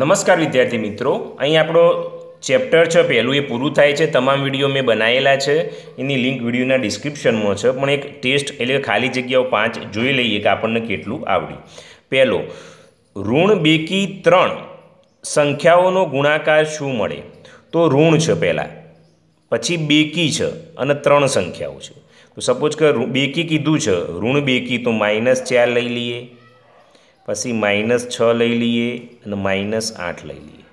નમસ્કાર વિદ્યાર્થી મિત્રો અહીં આપણો ચેપ્ટર છે પહેલું એ પૂરું થાય છે તમામ વિડીયો મેં બનાવેલા છે એની લિંક વિડીયોના ડિસ્ક્રિપ્શનમાં છે પણ એક ટેસ્ટ એટલે ખાલી જગ્યાઓ પાંચ જોઈ લઈએ કે આપણને કેટલું આવડી પહેલો ઋણ બેકી ત્રણ સંખ્યાઓનો ગુણાકાર શું મળે તો ઋણ છે પહેલાં પછી બેકી છે અને ત્રણ સંખ્યાઓ છે તો સપોઝ કે બેકી કીધું છે ઋણ બેકી તો માઇનસ ચાર લઈ લઈએ પછી માઇનસ છ લઈ લઈએ અને માઇનસ આઠ લઈ લઈએ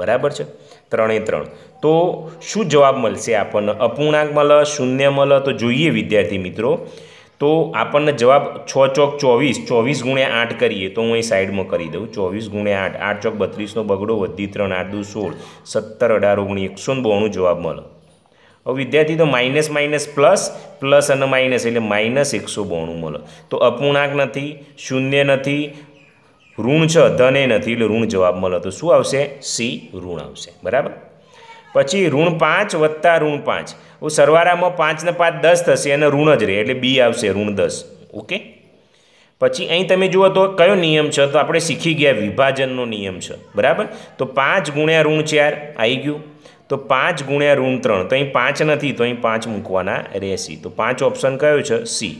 બરાબર છે ત્રણે ત્રણ તો શું જવાબ મળશે આપણને અપૂર્ણાંક મળે શૂન્ય મળે તો જોઈએ વિદ્યાર્થી મિત્રો તો આપણને જવાબ છ ચોક ચોવીસ ચોવીસ ગુણ્યા આઠ કરીએ તો હું અહીં સાઈડમાં કરી દઉં ચોવીસ ગુણ્યા આઠ આઠ ચોક બત્રીસનો બગડો વધી ત્રણ આઠ દુ સોળ સત્તર અઢાર ઓગણી એકસો ને બોણું જવાબ મળે હવે વિદ્યાર્થી તો માઇનસ માઇનસ પ્લસ પ્લસ અને માઇનસ એટલે માઇનસ એકસો બોણું મળે તો અપૂર્ણાંક નથી શૂન્ય નથી ઋણ છ ધને નથી એટલે ઋણ જવાબ મળે તો શું આવશે સી ઋણ આવશે બરાબર પછી ઋણ પાંચ વત્તા ઋણ પાંચ સરવાળામાં પાંચને પાંચ દસ થશે અને ઋણ જ રહે એટલે બી આવશે ઋણ દસ ઓકે પછી અહીં તમે જુઓ તો કયો નિયમ છે તો આપણે શીખી ગયા વિભાજનનો નિયમ છે બરાબર તો પાંચ ગુણ્યા ઋણ ચાર આવી ગયું તો પાંચ ગુણ્યા ઋણ ત્રણ તો અહીં પાંચ નથી તો અહીં પાંચ મૂકવાના રહેશે તો પાંચ ઓપ્શન કયો છે સી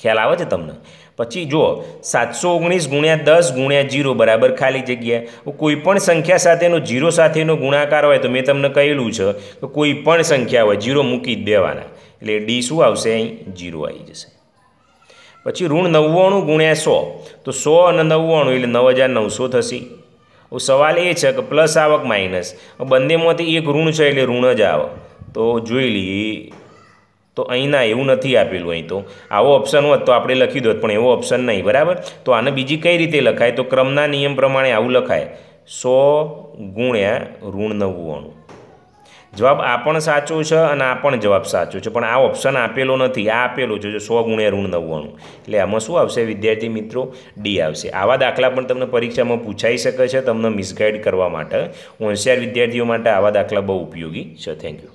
ખ્યાલ આવે છે તમને પછી જુઓ સાતસો ઓગણીસ ગુણ્યા દસ ગુણ્યા જીરો બરાબર ખાલી જગ્યા કોઈપણ સંખ્યા સાથેનો જીરો સાથેનો ગુણાકાર હોય તો મેં તમને કહેલું છે કે કોઈ પણ સંખ્યા હોય જીરો મૂકી જ દેવાના એટલે ડી શું આવશે અહીં જીરો આવી જશે પછી ઋણ નવ્વાણું ગુણ્યા સો તો સો અને નવ્વાણું એટલે નવ હજાર નવસો થશે સવાલ એ છે કે પ્લસ આવક માઇનસ બંનેમાંથી એક ઋણ છે એટલે ઋણ જ આવક તો જોઈ લઈએ તો અહીંના એવું નથી આપેલું અહીં તો આવો ઓપ્શન હોત તો આપણે લખી દોત પણ એવો ઓપ્શન નહીં બરાબર તો આને બીજી કઈ રીતે લખાય તો ક્રમના નિયમ પ્રમાણે આવું લખાય સો ગુણ્યા ઋણ નવ્વાણું જવાબ આ પણ સાચો છે અને આ પણ જવાબ સાચો છે પણ આ ઓપ્શન આપેલો નથી આ આપેલો છે જો સો ગુણ્યા ઋણ નવ્વાણું એટલે આમાં શું આવશે વિદ્યાર્થી મિત્રો ડી આવશે આવા દાખલા પણ તમને પરીક્ષામાં પૂછાઈ શકે છે તમને મિસગાઈડ કરવા માટે હોશિયાર વિદ્યાર્થીઓ માટે આવા દાખલા બહુ ઉપયોગી છે થેન્ક યુ